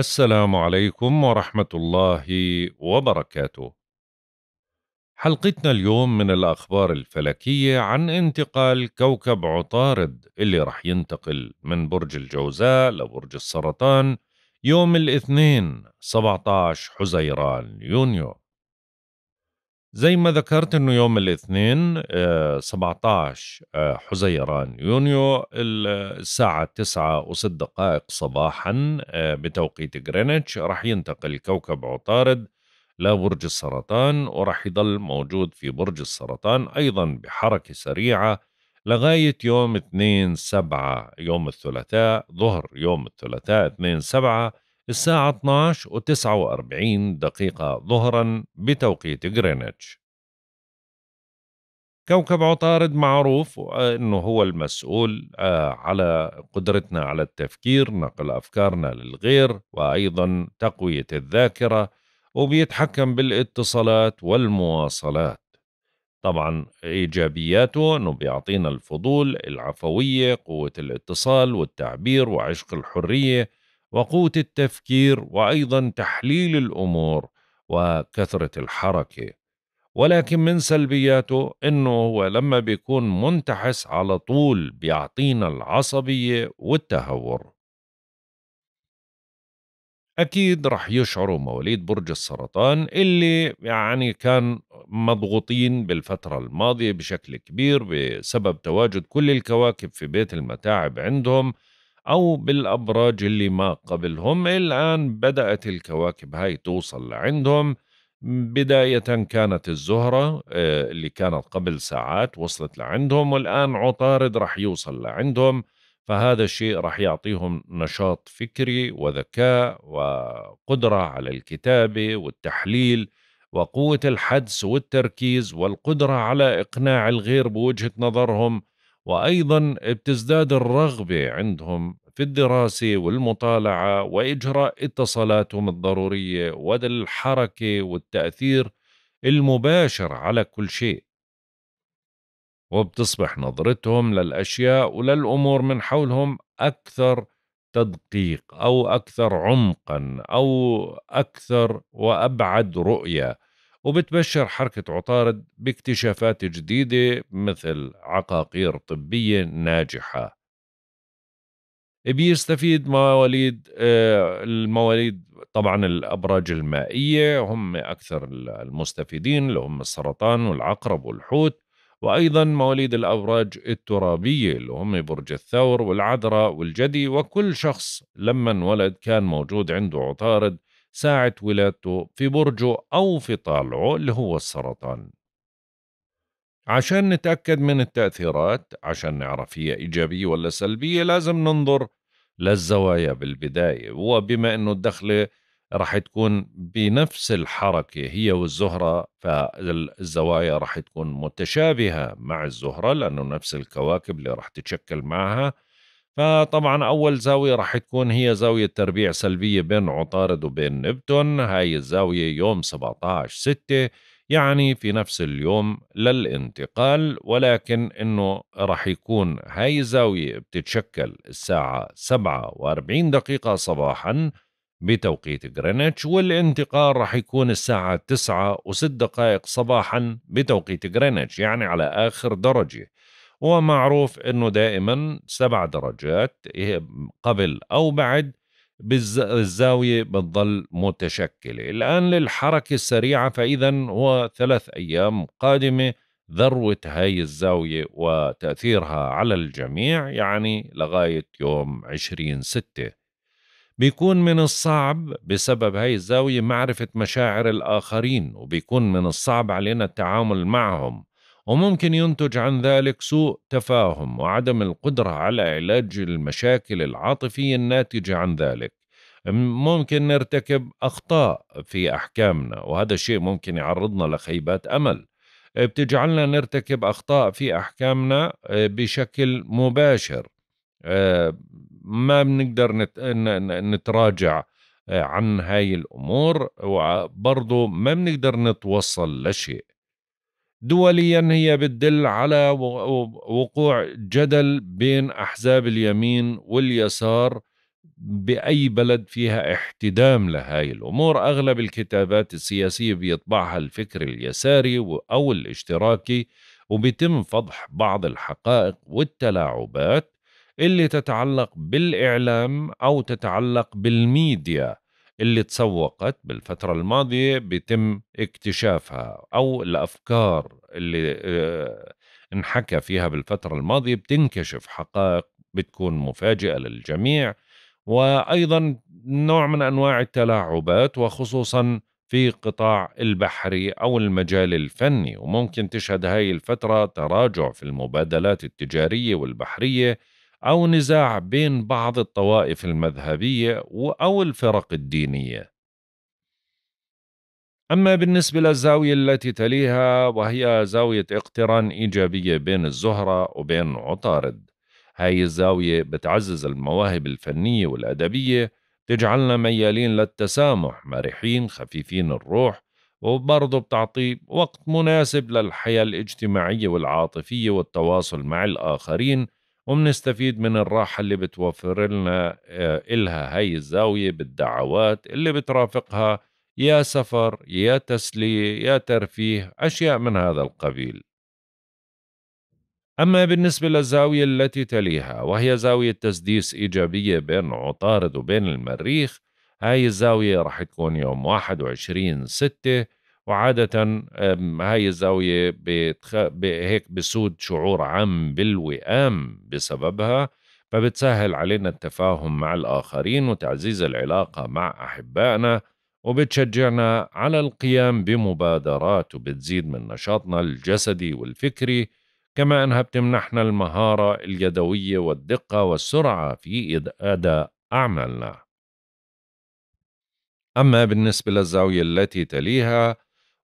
السلام عليكم ورحمة الله وبركاته. حلقتنا اليوم من الأخبار الفلكية عن انتقال كوكب عطارد اللي رح ينتقل من برج الجوزاء لبرج السرطان يوم الاثنين 17 حزيران يونيو زي ما ذكرت انه يوم الاثنين 17 آه، آه، حزيران يونيو الساعة 9 و6 دقائق صباحا آه، بتوقيت غرينتش راح ينتقل كوكب عطارد لبرج السرطان وراح يضل موجود في برج السرطان أيضا بحركة سريعة لغاية يوم 2 7 يوم الثلاثاء ظهر يوم الثلاثاء 2 7 الساعة 12 و 49 دقيقة ظهرا بتوقيت غرينتش كوكب عطارد معروف أنه هو المسؤول آه، على قدرتنا على التفكير نقل أفكارنا للغير وأيضا تقوية الذاكرة وبيتحكم بالاتصالات والمواصلات طبعا إيجابياته أنه بيعطينا الفضول العفوية قوة الاتصال والتعبير وعشق الحرية وقوت التفكير وايضا تحليل الامور وكثره الحركه ولكن من سلبياته انه هو لما بيكون منتحس على طول بيعطينا العصبيه والتهور أكيد رح يشعروا مواليد برج السرطان اللي يعني كان مضغوطين بالفترة الماضية بشكل كبير بسبب تواجد كل الكواكب في بيت المتاعب عندهم أو بالأبراج اللي ما قبلهم الآن بدأت الكواكب هاي توصل لعندهم بداية كانت الزهرة آه، اللي كانت قبل ساعات وصلت لعندهم والآن عطارد رح يوصل لعندهم فهذا الشيء رح يعطيهم نشاط فكري وذكاء وقدرة على الكتابة والتحليل وقوة الحدس والتركيز والقدرة على إقناع الغير بوجهة نظرهم وايضا بتزداد الرغبه عندهم في الدراسه والمطالعه واجراء اتصالاتهم الضروريه والحركه والتاثير المباشر على كل شيء وبتصبح نظرتهم للاشياء وللامور من حولهم اكثر تدقيق او اكثر عمقا او اكثر وابعد رؤيه وبتبشر حركة عطارد باكتشافات جديدة مثل عقاقير طبية ناجحة بيستفيد مواليد آه، المواليد طبعا الأبراج المائية هم أكثر المستفيدين اللي هم السرطان والعقرب والحوت وأيضا مواليد الأبراج الترابية اللي هم برج الثور والعذراء والجدي وكل شخص لما انولد كان موجود عنده عطارد ساعة ولادته في برجه أو في طالعه اللي هو السرطان عشان نتأكد من التأثيرات عشان نعرف هي إيجابية ولا سلبية لازم ننظر للزوايا بالبداية وبما أنه الدخلة رح تكون بنفس الحركة هي والزهرة فالزوايا رح تكون متشابهة مع الزهرة لأنه نفس الكواكب اللي رح تتشكل معها فطبعا أول زاوية راح تكون هي زاوية تربيع سلبية بين عطارد وبين نبتون هاي الزاوية يوم 17 6 يعني في نفس اليوم للانتقال ولكن انه راح يكون هاي الزاوية بتتشكل الساعة 47 دقيقة صباحا بتوقيت غرينتش والانتقال راح يكون الساعة 9 و6 دقائق صباحا بتوقيت غرينتش يعني على آخر درجة ومعروف انه دائما سبع درجات إيه، قبل او بعد بالزاويه بتظل متشكلة الآن للحركة السريعة فإذا هو ثلاث أيام قادمة ذروة هاي الزاوية وتأثيرها على الجميع يعني لغاية يوم عشرين ستة بيكون من الصعب بسبب هاي الزاوية معرفة مشاعر الآخرين وبيكون من الصعب علينا التعامل معهم وممكن ينتج عن ذلك سوء تفاهم وعدم القدرة على علاج المشاكل العاطفية الناتجة عن ذلك ممكن نرتكب أخطاء في أحكامنا وهذا الشيء ممكن يعرضنا لخيبات أمل بتجعلنا نرتكب أخطاء في أحكامنا أه، بشكل مباشر أه، ما بنقدر نتراجع أه، عن هاي الأمور وبرضه ما بنقدر نتوصل لشيء دوليا هي بتدل على وقوع جدل بين احزاب اليمين واليسار باي بلد فيها احتدام لهاي الامور اغلب الكتابات السياسيه بيطبعها الفكر اليساري او الاشتراكي وبيتم فضح بعض الحقائق والتلاعبات اللي تتعلق بالاعلام او تتعلق بالميديا اللي تسوقت بالفترة الماضية بيتم اكتشافها أو الأفكار اللي آه، انحكى فيها بالفترة الماضية بتنكشف حقائق بتكون مفاجئة للجميع وأيضا نوع من أنواع التلاعبات وخصوصا في قطاع البحري أو المجال الفني وممكن تشهد هاي الفترة تراجع في المبادلات التجارية والبحرية أو نزاع بين بعض الطوائف المذهبية أو الفرق الدينية. أما بالنسبة للزاوية التي تليها وهي زاوية اقتران إيجابية بين الزهرة وبين عطارد. هاي الزاوية بتعزز المواهب الفنية والأدبية تجعلنا ميالين للتسامح مرحين خفيفين الروح وبرضه بتعطي وقت مناسب للحياة الاجتماعية والعاطفية والتواصل مع الآخرين وبنستفيد من الراحة اللي بتوفر لنا آه، إلها هاي الزاوية بالدعوات اللي بترافقها يا سفر يا تسلية يا ترفيه أشياء من هذا القبيل أما بالنسبة للزاوية التي تليها وهي زاوية تسديس إيجابية بين عطارد وبين المريخ هاي الزاوية رح تكون يوم 21 ستة وعادة هاي الزاوية بتخ... هيك بسود شعور عام بالوئام بسببها فبتسهل علينا التفاهم مع الآخرين وتعزيز العلاقة مع أحبائنا وبتشجعنا على القيام بمبادرات وبتزيد من نشاطنا الجسدي والفكري كما أنها بتمنحنا المهارة اليدوية والدقة والسرعة في أداء أعمالنا أما بالنسبة للزاوية التي تليها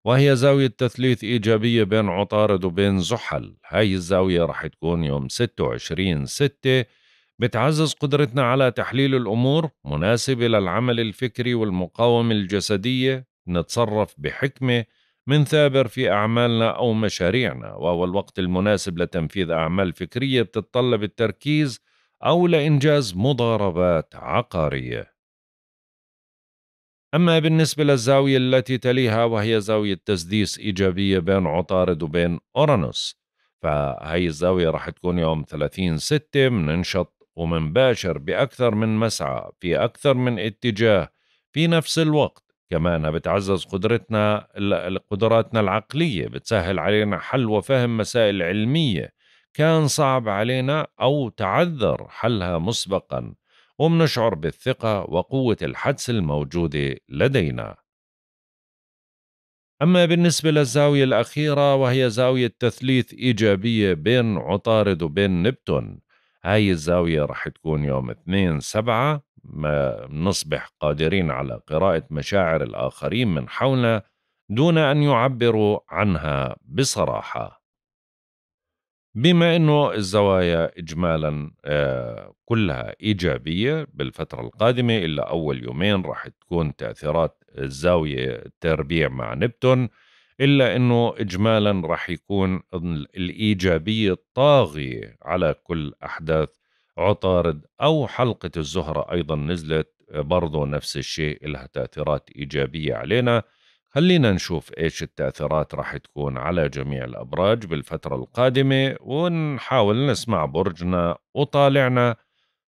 وهي زاوية تثليث إيجابية بين عطارد وبين زحل هاي الزاوية رح تكون يوم 26 ستة بتعزز قدرتنا على تحليل الأمور مناسبة للعمل الفكري والمقاومة الجسدية نتصرف بحكمة من ثابر في أعمالنا أو مشاريعنا وهو الوقت المناسب لتنفيذ أعمال فكرية بتتطلب التركيز أو لإنجاز مضاربات عقارية أما بالنسبة للزاوية التي تليها وهي زاوية تسديس إيجابية بين عطارد وبين أورانوس فهي الزاوية راح تكون يوم 30 ستة مننشط ومنباشر بأكثر من مسعى في أكثر من اتجاه في نفس الوقت كمان بتعزز قدرتنا قدراتنا العقلية بتسهل علينا حل وفهم مسائل علمية كان صعب علينا أو تعذر حلها مسبقاً ومنشعر بالثقة وقوة الحدس الموجودة لدينا أما بالنسبة للزاوية الأخيرة وهي زاوية تثليث إيجابية بين عطارد وبين نبتون هاي الزاوية رح تكون يوم 2 سبعة ما نصبح قادرين على قراءة مشاعر الآخرين من حولنا دون أن يعبروا عنها بصراحة بما انه الزوايا اجمالا آه، كلها ايجابيه بالفتره القادمه الا اول يومين راح تكون تاثيرات الزاويه التربيع مع نبتون الا انه اجمالا راح يكون الايجابيه الطاغيه على كل احداث عطارد او حلقه الزهره ايضا نزلت آه، برضو نفس الشيء لها تاثيرات ايجابيه علينا خلينا نشوف إيش التأثيرات راح تكون على جميع الأبراج بالفترة القادمة ونحاول نسمع برجنا وطالعنا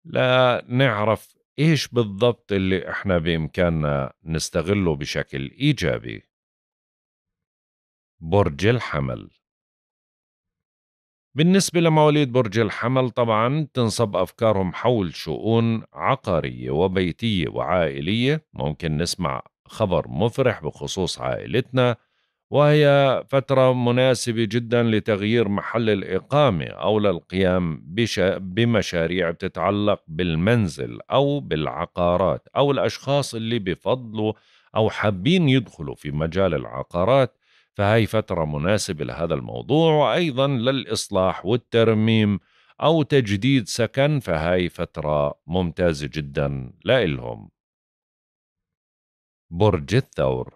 لنعرف إيش بالضبط اللي إحنا بإمكاننا نستغله بشكل إيجابي برج الحمل بالنسبة لمواليد برج الحمل طبعا تنصب أفكارهم حول شؤون عقارية وبيتية وعائلية ممكن نسمع خبر مفرح بخصوص عائلتنا وهي فترة مناسبة جدا لتغيير محل الإقامة أو للقيام بمشاريع بتتعلق بالمنزل أو بالعقارات أو الأشخاص اللي بفضلوا أو حابين يدخلوا في مجال العقارات فهي فترة مناسبة لهذا الموضوع وأيضا للإصلاح والترميم أو تجديد سكن فهي فترة ممتازة جدا لإلهم برج الثور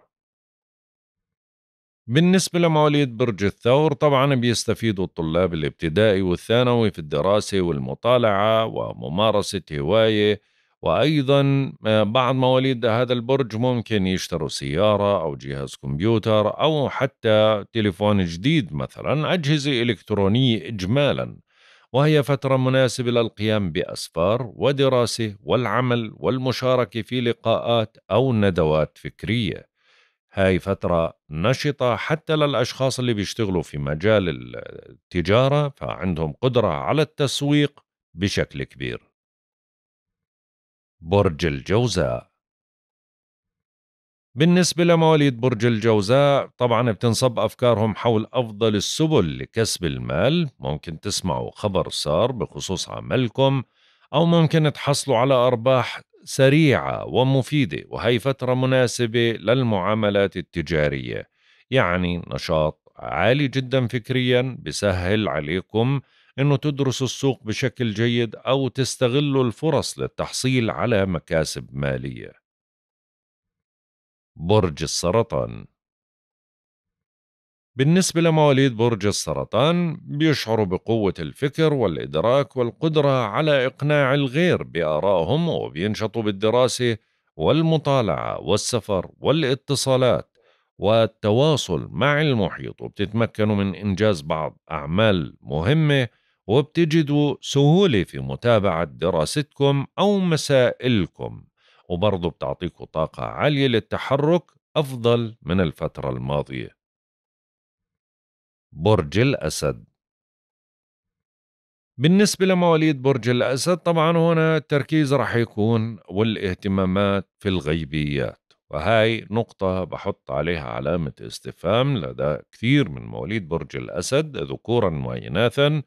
بالنسبة لمواليد برج الثور طبعا بيستفيدوا الطلاب الابتدائي والثانوي في الدراسة والمطالعة وممارسة هواية وأيضا آه، بعض مواليد هذا البرج ممكن يشتروا سيارة أو جهاز كمبيوتر أو حتى تليفون جديد مثلا أجهزة إلكترونية إجمالا وهي فترة مناسبة للقيام بأسفار ودراسة والعمل والمشاركة في لقاءات أو ندوات فكرية هاي فترة نشطة حتى للأشخاص اللي بيشتغلوا في مجال التجارة فعندهم قدرة على التسويق بشكل كبير برج الجوزاء بالنسبة لمواليد برج الجوزاء طبعا بتنصب أفكارهم حول أفضل السبل لكسب المال ممكن تسمعوا خبر صار بخصوص عملكم أو ممكن تحصلوا على أرباح سريعة ومفيدة وهي فترة مناسبة للمعاملات التجارية يعني نشاط عالي جدا فكريا بسهل عليكم انه تدرسوا السوق بشكل جيد او تستغلوا الفرص للتحصيل على مكاسب ماليه برج السرطان بالنسبة لمواليد برج السرطان بيشعروا بقوة الفكر والإدراك والقدرة على إقناع الغير بآرائهم وبينشطوا بالدراسة والمطالعة والسفر والاتصالات والتواصل مع المحيط وبتتمكنوا من إنجاز بعض أعمال مهمة وبتجدوا سهولة في متابعة دراستكم أو مسائلكم وبرضه بتعطيكوا طاقة عالية للتحرك أفضل من الفترة الماضية برج الأسد بالنسبة لمواليد برج الأسد طبعا هنا التركيز رح يكون والاهتمامات في الغيبيات وهاي نقطة بحط عليها علامة استفهام لدى كثير من مواليد برج الأسد ذكورا وإناثا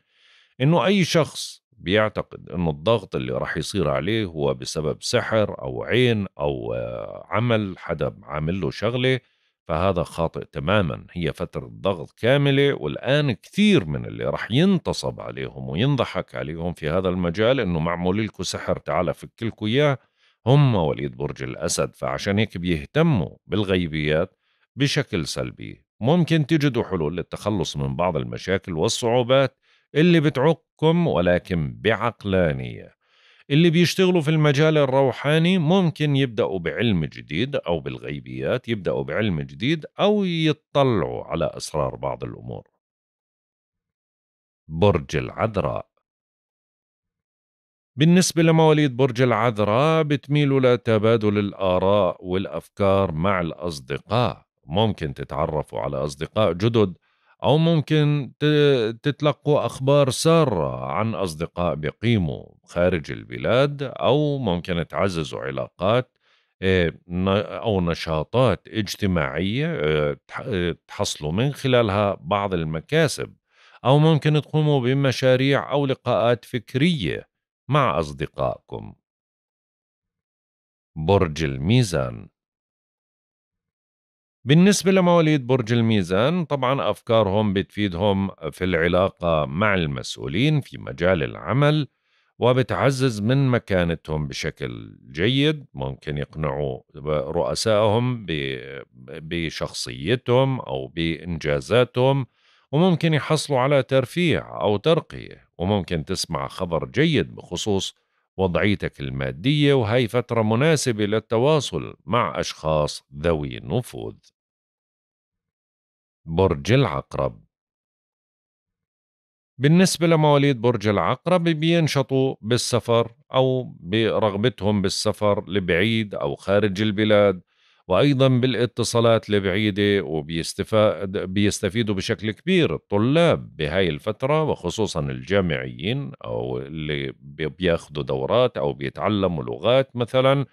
إنه أي شخص بيعتقد أن الضغط اللي راح يصير عليه هو بسبب سحر أو عين أو آه، عمل حدا عامل له شغلة فهذا خاطئ تماما هي فترة ضغط كاملة والآن كثير من اللي راح ينتصب عليهم وينضحك عليهم في هذا المجال أنه معمول لكم سحر تعال فك لكم إياه هم وليد برج الأسد فعشان هيك بيهتموا بالغيبيات بشكل سلبي ممكن تجدوا حلول للتخلص من بعض المشاكل والصعوبات اللي بتعقكم ولكن بعقلانية اللي بيشتغلوا في المجال الروحاني ممكن يبدأوا بعلم جديد أو بالغيبيات يبدأوا بعلم جديد أو يطلعوا على أسرار بعض الأمور برج العذراء بالنسبة لمواليد برج العذراء بتميلوا لتبادل الآراء والأفكار مع الأصدقاء ممكن تتعرفوا على أصدقاء جدد أو ممكن تتلقوا أخبار سارة عن أصدقاء بقيموا خارج البلاد أو ممكن تعززوا علاقات آه، أو نشاطات اجتماعية آه، آه، تحصلوا من خلالها بعض المكاسب أو ممكن تقوموا بمشاريع أو لقاءات فكرية مع أصدقائكم برج الميزان بالنسبة لمواليد برج الميزان طبعا أفكارهم بتفيدهم في العلاقة مع المسؤولين في مجال العمل وبتعزز من مكانتهم بشكل جيد ممكن يقنعوا رؤسائهم بشخصيتهم أو بإنجازاتهم وممكن يحصلوا على ترفيع أو ترقية وممكن تسمع خبر جيد بخصوص وضعيتك المادية وهي فترة مناسبة للتواصل مع أشخاص ذوي نفوذ برج العقرب بالنسبة لمواليد برج العقرب بينشطوا بالسفر أو برغبتهم بالسفر لبعيد أو خارج البلاد وأيضا بالاتصالات البعيدة وبيستفيدوا بشكل كبير الطلاب بهاي الفترة وخصوصا الجامعيين أو اللي بياخدوا دورات أو بيتعلموا لغات مثلا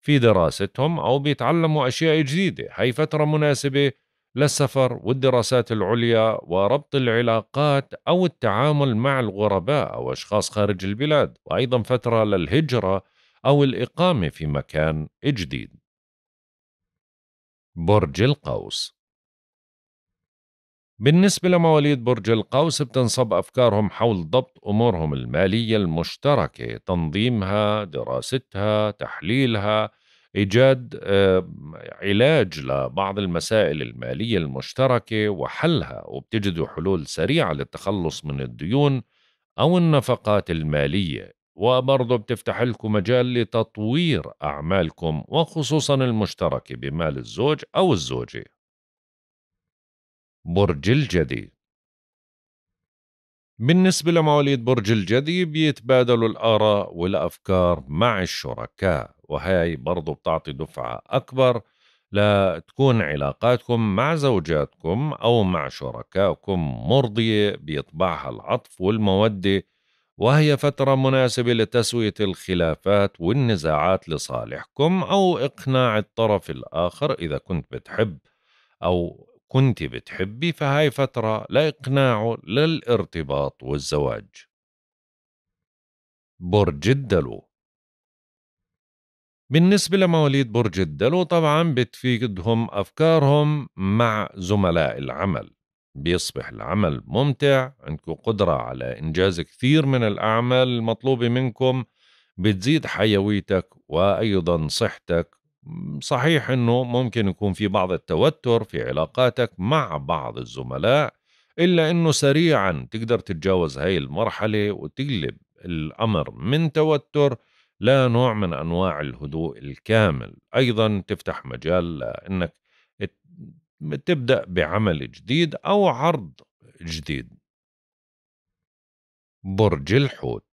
في دراستهم أو بيتعلموا أشياء جديدة هاي فترة مناسبة للسفر والدراسات العليا وربط العلاقات أو التعامل مع الغرباء أو أشخاص خارج البلاد وأيضا فترة للهجرة أو الإقامة في مكان جديد برج القوس بالنسبة لمواليد برج القوس بتنصب أفكارهم حول ضبط أمورهم المالية المشتركة تنظيمها دراستها تحليلها ايجاد آه، علاج لبعض المسائل الماليه المشتركه وحلها وبتجدوا حلول سريعه للتخلص من الديون او النفقات الماليه وبرضه بتفتح لكم مجال لتطوير اعمالكم وخصوصا المشتركه بمال الزوج او الزوجه برج الجدي بالنسبة لمواليد برج الجدي بيتبادلوا الآراء والأفكار مع الشركاء وهي برضو بتعطي دفعة أكبر لتكون علاقاتكم مع زوجاتكم أو مع شركائكم مرضية بيطبعها العطف والمودة وهي فترة مناسبة لتسوية الخلافات والنزاعات لصالحكم أو إقناع الطرف الآخر إذا كنت بتحب أو كنت بتحبي فهاي فترة لإقناعه للارتباط والزواج برج الدلو بالنسبة لمواليد برج الدلو طبعا بتفيدهم أفكارهم مع زملاء العمل بيصبح العمل ممتع عندكم قدرة على إنجاز كثير من الأعمال المطلوبة منكم بتزيد حيويتك وأيضا صحتك صحيح انه ممكن يكون في بعض التوتر في علاقاتك مع بعض الزملاء الا انه سريعا تقدر تتجاوز هاي المرحله وتقلب الامر من توتر لنوع من انواع الهدوء الكامل ايضا تفتح مجال انك تبدا بعمل جديد او عرض جديد برج الحوت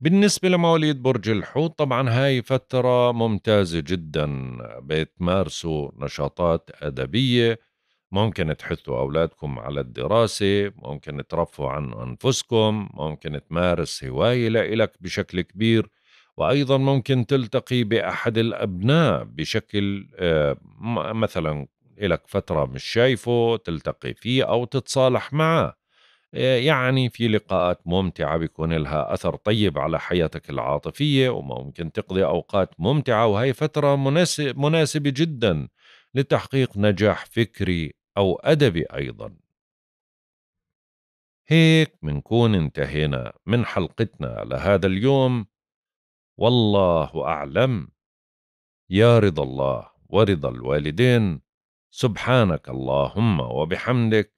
بالنسبة لمواليد برج الحوت طبعا هاي فترة ممتازة جدا بتمارسوا نشاطات أدبية ممكن تحثوا أولادكم على الدراسة ممكن ترفوا عن أنفسكم ممكن تمارس هواية لإلك بشكل كبير وأيضا ممكن تلتقي بأحد الأبناء بشكل آه، مثلا إلك فترة مش شايفه تلتقي فيه أو تتصالح معه يعني في لقاءات ممتعة بيكون لها أثر طيب على حياتك العاطفية وممكن تقضي أوقات ممتعة وهي فترة مناسبة جدا لتحقيق نجاح فكري أو أدبي أيضا هيك منكون انتهينا من حلقتنا لهذا اليوم والله أعلم يا رضا الله ورضا الوالدين سبحانك اللهم وبحمدك